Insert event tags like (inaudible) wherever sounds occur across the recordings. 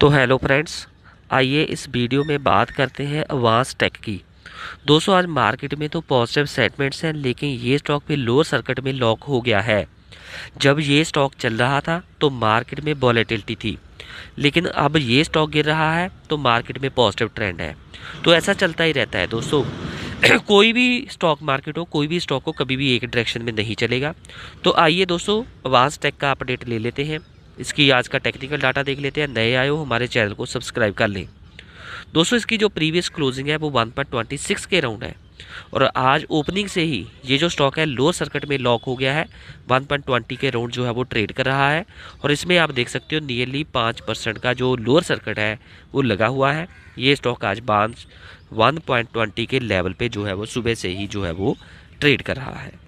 तो hello friends आइए इस वीडियो में बात करते हैं आवास टेक की दोस्तों आज मार्केट में तो पॉजिटिव सेटमेंट्स हैं लेकिन ये स्टॉक भी लोअर सर्किट में लॉक हो गया है जब ये स्टॉक चल रहा था तो मार्केट में वॉलेटिलिटी थी लेकिन अब ये स्टॉक गिर रहा है तो मार्केट में पॉजिटिव ट्रेंड है तो ऐसा चलता ही रहता है दोस्तों (clears throat) कोई भी स्टॉक मार्केट हो कोई भी स्टॉक हो कभी भी एक डायरेक्शन में नहीं चलेगा तो आइए दोस्तों आवाज़ टेक का अपडेट ले लेते हैं इसकी आज का टेक्निकल डाटा देख लेते हैं नए आए हो हमारे चैनल को सब्सक्राइब कर लें दोस्तों इसकी जो प्रीवियस क्लोजिंग है वो वन पॉइंट ट्वेंटी सिक्स के राउंड है और आज ओपनिंग से ही ये जो स्टॉक है लोअर सर्किट में लॉक हो गया है वन पॉइंट ट्वेंटी के राउंड जो है वो ट्रेड कर रहा है और इसमें आप देख सकते हो नियरली पाँच परसेंट का जो लोअर सर्किट है वो लगा हुआ है ये स्टॉक आज बांस वन पॉइंट ट्वेंटी के लेवल पे जो है वो सुबह से ही जो है वो ट्रेड कर रहा है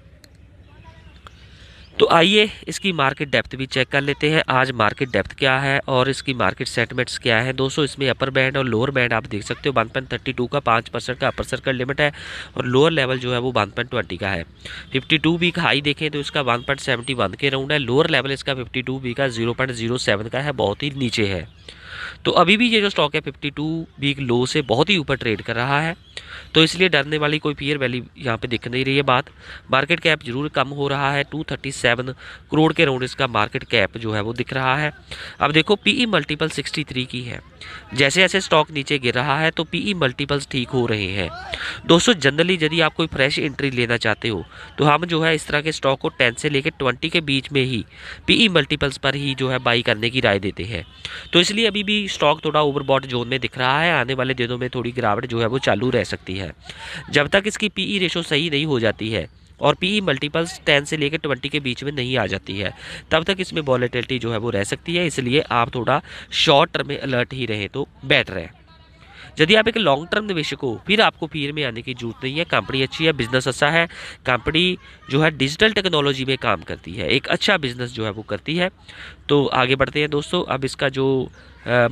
तो आइए इसकी मार्केट डेप्थ भी चेक कर लेते हैं आज मार्केट डेप्थ क्या है और इसकी मार्केट सेटमेंट्स क्या है दोस्तों इसमें अपर बैंड और लोअर बैंड आप देख सकते हो वन पॉइंट थर्टी टू का पाँच परसेंट का अपर सर्कल लिमिट है और लोअर लेवल जो है वो वन पॉइंट ट्वेंटी का है फिफ्टी टू वीक हाई देखें तो इसका वन पॉइंट सेवेंटी वन के राउंड है लोअर लेवल इसका फिफ्टी टू वीक का जीरो पॉइंट जीरो सेवन का है बहुत ही नीचे है तो अभी भी ये जो स्टॉक है फिफ्टी टू वीक लो से बहुत ही ऊपर ट्रेड कर रहा है तो इसलिए डरने वाली कोई फियर वैली यहाँ पे दिख नहीं रही है बात मार्केट कैप जरूर कम हो रहा है 237 करोड़ के राउंड इसका मार्केट कैप जो है वो दिख रहा है अब देखो पीई मल्टीपल 63 की है जैसे जैसे स्टॉक नीचे गिर रहा है तो पीई मल्टीपल्स e ठीक हो रहे हैं दोस्तों जनरली यदि आप कोई फ्रेश एंट्री लेना चाहते हो तो हम जो है इस तरह के स्टॉक को टेन से लेकर ट्वेंटी के बीच में ही पीई मल्टीपल्स e पर ही जो है बाई करने की राय देते हैं तो इसलिए अभी भी स्टॉक थोड़ा ओवरबॉट जोन में दिख रहा है आने वाले दिनों में थोड़ी गिरावट जो है वो चालू रह सकती है जब तक इसकी पीई रेशो e सही नहीं हो जाती है और पीई मल्टीपल्स टेन से लेकर ट्वेंटी के बीच में नहीं आ जाती है तब तक इसमें वॉलेटिलिटी जो है वो रह सकती है इसलिए आप थोड़ा शॉर्ट टर्म में अलर्ट ही रहें तो बेटर है यदि आप एक लॉन्ग टर्म निवेशक हो फिर आपको फीर में आने की जरूरत नहीं है कंपनी अच्छी है बिजनेस अच्छा है कंपनी जो है डिजिटल टेक्नोलॉजी में काम करती है एक अच्छा बिजनेस जो है वो करती है तो आगे बढ़ते हैं दोस्तों अब इसका जो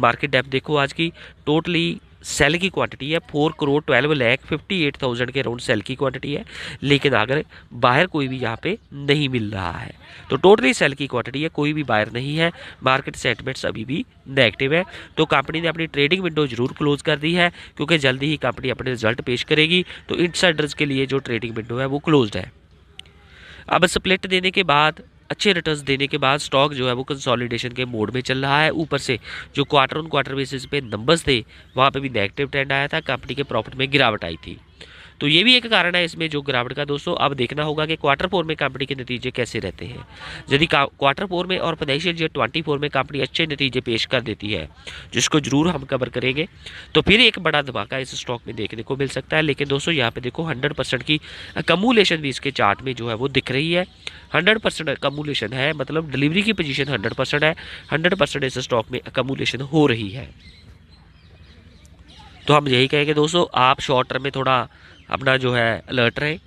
मार्केट डेप देखो आज की टोटली सेल की क्वांटिटी है four crore twelve lakh fifty eight thousand के अराउंड सेल की क्वांटिटी है लेकिन अगर बाहर कोई भी यहाँ पे नहीं मिल रहा है तो टोटली सेल की क्वांटिटी है कोई भी बायर नहीं है मार्केट सेटमेंट्स अभी भी नेगेटिव है तो कंपनी ने अपनी ट्रेडिंग विंडो जरूर क्लोज कर दी है क्योंकि जल्दी ही कंपनी अपने रिजल्ट पेश करेगी तो इंटरसाइडर्स के लिए जो ट्रेडिंग विंडो है वो क्लोज है अब स्प्लिट देने के बाद अच्छे रिटर्न्स देने के बाद स्टॉक जो है वो कंसोलिडेशन के मोड में चल रहा है ऊपर से जो क्वार्टर ऑन क्वार्टर बेसिस पे नंबर्स थे वहाँ पे भी नेगेटिव ट्रेंड आया था कंपनी के प्रॉफिट में गिरावट आई थी तो ये भी एक कारण है इसमें जो गिरावट का दोस्तों अब देखना होगा कि क्वार्टर फोर में कंपनी के नतीजे कैसे रहते हैं यदि क्वार्टर फोर में और फाइनेंशियल ईयर ट्वेंटी फोर में कंपनी अच्छे नतीजे पेश कर देती है जिसको ज़रूर हम कवर करेंगे तो फिर एक बड़ा धमाका इस स्टॉक में देखने को मिल सकता है लेकिन दोस्तों यहाँ पर देखो हंड्रेड की अकमुलेशन भी इसके चार्ट में जो है वो दिख रही है हंड्रेड परसेंट अकमुलेशन है मतलब डिलीवरी की पोजीशन हंड्रेड परसेंट है हंड्रेड परसेंट इस स्टॉक में अकमुलेशन हो रही है तो हम यही कहेंगे दोस्तों आप शॉर्ट टर्म में थोड़ा अपना जो है अलर्ट रहें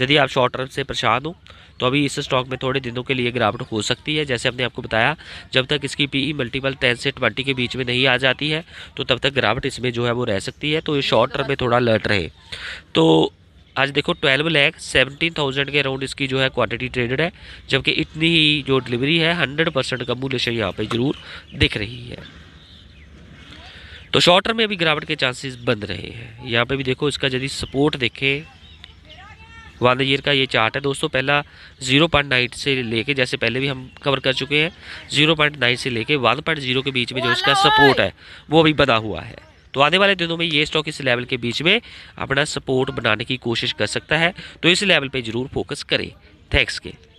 यदि आप शॉर्ट टर्म से परेशान हो तो अभी इस स्टॉक में थोड़े दिनों के लिए गिरावट हो सकती है जैसे हमने आपको बताया जब तक इसकी पीई मल्टीपल टेन से ट्वेंटी के बीच में नहीं आ जाती है तो तब तक गिरावट इसमें जो है वो रह सकती है तो ये शॉर्ट टर्म में थोड़ा अलर्ट रहे तो आज देखो ट्वेल्व लैख सेवनटीन थाउजेंड के अराउंड इसकी जो है क्वांटिटी ट्रेडेड है जबकि इतनी ही जो डिलीवरी है हंड्रेड परसेंट कम्बुलेशन यहाँ पर जरूर दिख रही है तो शॉर्ट टर्म में अभी गिरावट के चांसेस बन रहे हैं यहाँ पे भी देखो इसका यदि सपोर्ट देखें वन ईयर का ये चार्ट है दोस्तों पहला जीरो पॉइंट नाइन से लेके जैसे पहले भी हम कवर कर चुके हैं जीरो पॉइंट नाइन से लेके वन पॉइंट जीरो के बीच में जो इसका सपोर्ट है वो अभी बना हुआ है तो आने वाले दिनों में ये स्टॉक इस लेवल के बीच में अपना सपोर्ट बनाने की कोशिश कर सकता है तो इस लेवल पर जरूर फोकस करें थैंक्स के